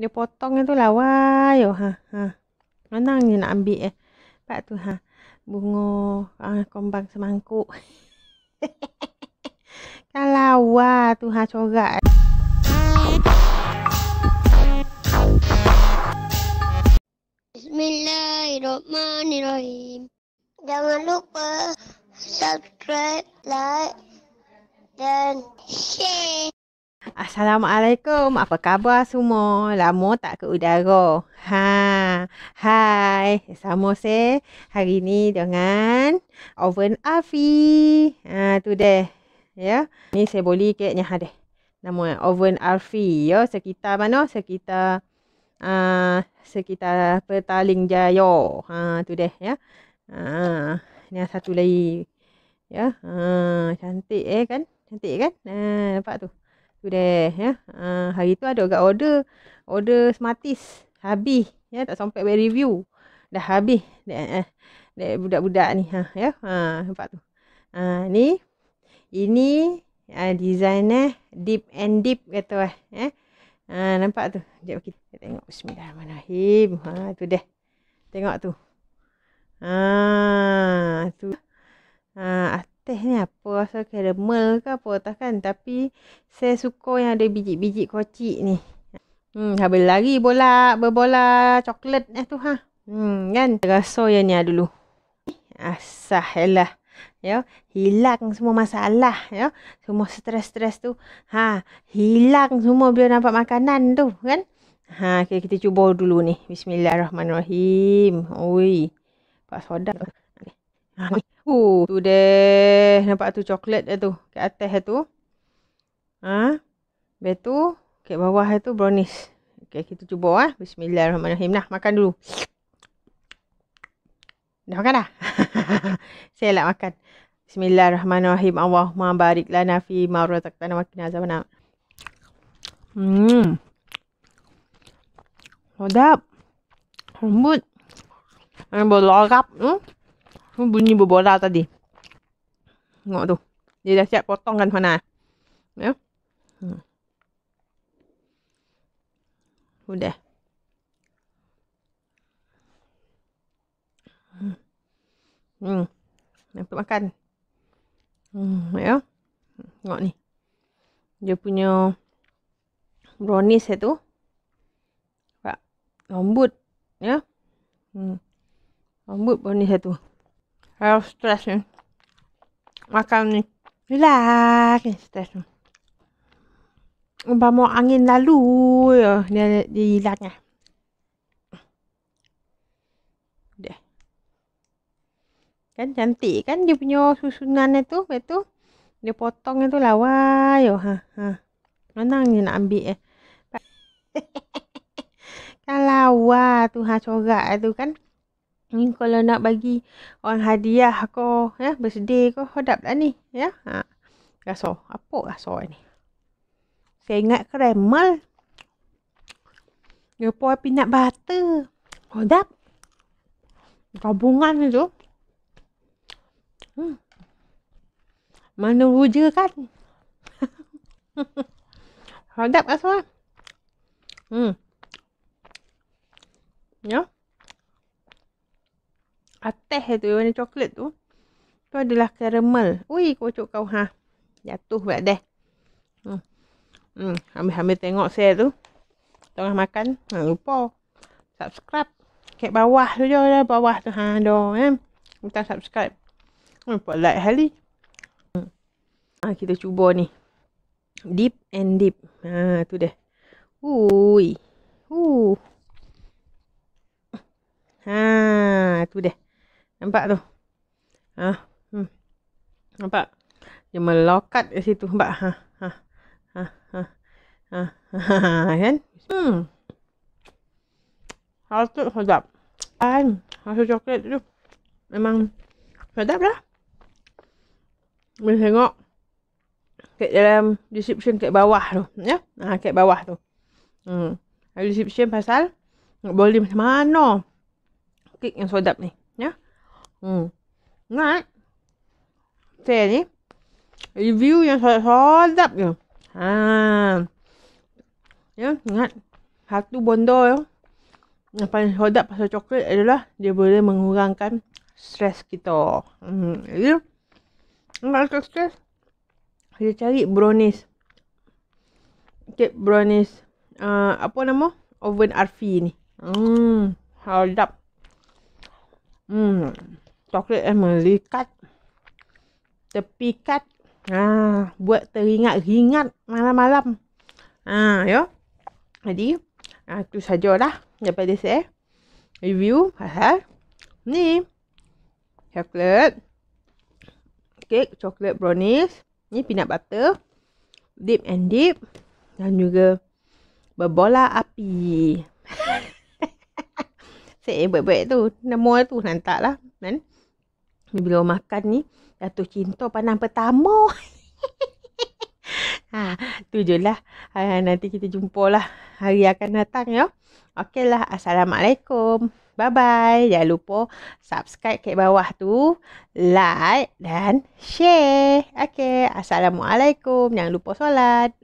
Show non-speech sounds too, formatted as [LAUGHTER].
dia potong yang tu lawa yo ha ha menang ni nak ambil eh pak tu ha bunga ah ha, kombang semangkuk [LAUGHS] kan lawa tu ha corak eh. Bismillahirrahmanirrahim. Jangan lupa subscribe, like dan share. Assalamualaikum. Apa khabar semua? Lama tak ke udara. Ha. Hai. Sama se. Hari ni dengan oven api. Ha tu deh. Ya. Ni saya boleh keknya, nya ha hade. Nama oven api ya sekitar mana? Sekitar uh, sekitar Petaling Jaya. Ha tu deh ya. Ha. Ni satu lagi. Ya. Ha cantik eh kan? Cantik kan? Ha nampak tu tu deh ya. Uh, hari tu ada agak order order smartis habis ya tak sampai buat review. Dah habis dah eh budak-budak ni ha ya. Ha nampak tu. Ha ni ini uh, design eh deep and deep kata eh. Ya. Ha nampak tu. Jap kita tengok bismillahirrahmanirrahim. Ha tu deh. Tengok tu. Ha tu. Ha teh ni apa rasa caramel ke apa tak kan tapi saya suka yang ada biji-biji kocik ni hmm habis lari bola berbola coklat eh tu ha hmm kan rasa yang ni lah dulu asah lah ya hilang semua masalah ya semua stres-stres tu ha hilang semua bila nampak makanan tu kan ha okay, kita cuba dulu ni bismillahirrahmanirrahim oi pak soda okay. ha. Uh, tu deh. Nampak tu coklat dia tu. Kat atas tu. Ha? Lepas tu, kat bawah tu brownies. Okay kita cuba ah. Ha? Bismillahirrahmanirrahim. Nah, makan dulu. Dah makan dah? [LAUGHS] Saya nak makan. Bismillahirrahmanirrahim. Allahumma barik lana fi ma razaqtana wa qina nak. Hmm. Sedap. Rambut. Rambut lorap. Hmm. Pun bunyi berbola tadi. Tengok tu. Dia dah siap potong kan mana. Ya. Hmm. Udah. Hmm. hmm. Nak makan. Hmm, ya. Tengok ni. Dia punya brownies tu. Pak lembut, ya. Hmm. Lembut brownies tu. Hmm. Jag har stress nu. Man kan lära stress nu. Och bara må angin lalu. Det, det gillar jag. Det. Kan cantik kan dia punya susunan itu. betul. du? Dia potong itu lawa. Yo, oh, ha, ha. Mana angin nak ambil eh. [LAUGHS] kan lawa tu ha corak tu kan ni kalau nak bagi orang hadiah aku, ya birthday aku, hodap lah ni ya ha. rasa apa rasa ni saya ingat kremel dia pun pinat butter hadap oh, gabungan tu hmm. mana wujud kan hadap [LAUGHS] rasa hmm ya yeah atas tu warna coklat tu tu adalah caramel. Ui, kocok kau ha. Jatuh buat deh. Hmm. Hmm, ambil tengok saya tu. Tengah makan. Ha, lupa. Subscribe. Kek bawah tu je lah. Bawah tu. Ha, do. Eh. Ya. Minta subscribe. Hmm, lupa like kali. Hmm. Ha, kita cuba ni. Deep and deep. Ha, tu deh. Ui. Uh. Ha, tu deh. Nampak tu? Ha? Hmm. Nampak? Dia melokat kat situ. Nampak? Ha? Ha? Ha? Ha? Ha? Ha? ha, ha kan? Hmm. Rasa tu sedap. Kan? Rasa coklat tu. Memang sedap lah. Boleh tengok. Kat dalam description kat bawah tu. Ya? Ha, kat bawah tu. Hmm. Ada description pasal. Nak boleh macam mana. Kek yang sedap ni. Hmm. Nak. ni. Review yang sedap je. Ha. Ya, ingat. Satu bondo ya. Yang paling sedap pasal coklat adalah dia boleh mengurangkan stres kita. Hmm. Jadi, nak stres, kita cari brownies. Kek brownies. Uh, apa nama? Oven Arfi ni. Hmm. Sedap. Hmm coklat yang eh, melikat tepikat ha buat teringat ringat malam-malam ha yo jadi ha, tu sajalah daripada saya eh. review pasal ni coklat kek coklat brownies ni peanut butter dip and dip dan juga berbola api [LAUGHS] saya buat-buat tu nama tu hantar lah kan bila makan ni jatuh cinta pandang pertama. [LAUGHS] ha, tu je lah. Ha, nanti kita jumpa lah hari akan datang ya. Okey lah. Assalamualaikum. Bye-bye. Jangan lupa subscribe ke bawah tu. Like dan share. Okey. Assalamualaikum. Jangan lupa solat.